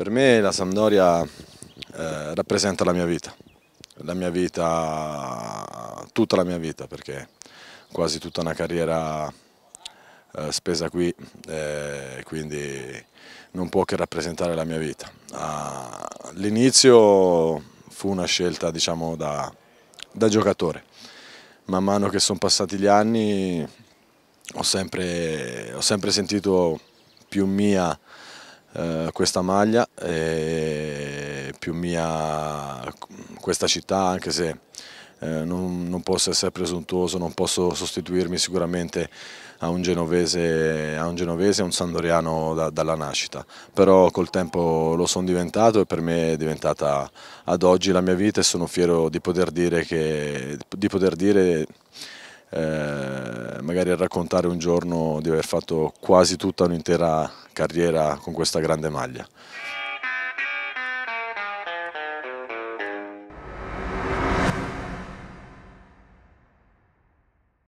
Per me la Sampdoria eh, rappresenta la mia vita, la mia vita, tutta la mia vita perché quasi tutta una carriera eh, spesa qui eh, quindi non può che rappresentare la mia vita. All'inizio ah, fu una scelta diciamo da, da giocatore, man mano che sono passati gli anni ho sempre, ho sempre sentito più mia eh, questa maglia e più mia questa città anche se eh, non, non, posso essere presuntuoso, non posso sostituirmi sicuramente a un genovese, a un, genovese, un sandoriano da, dalla nascita, però col tempo lo sono diventato e per me è diventata ad oggi la mia vita e sono fiero di poter dire che, di poter dire eh, magari a raccontare un giorno di aver fatto quasi tutta un'intera carriera con questa grande maglia.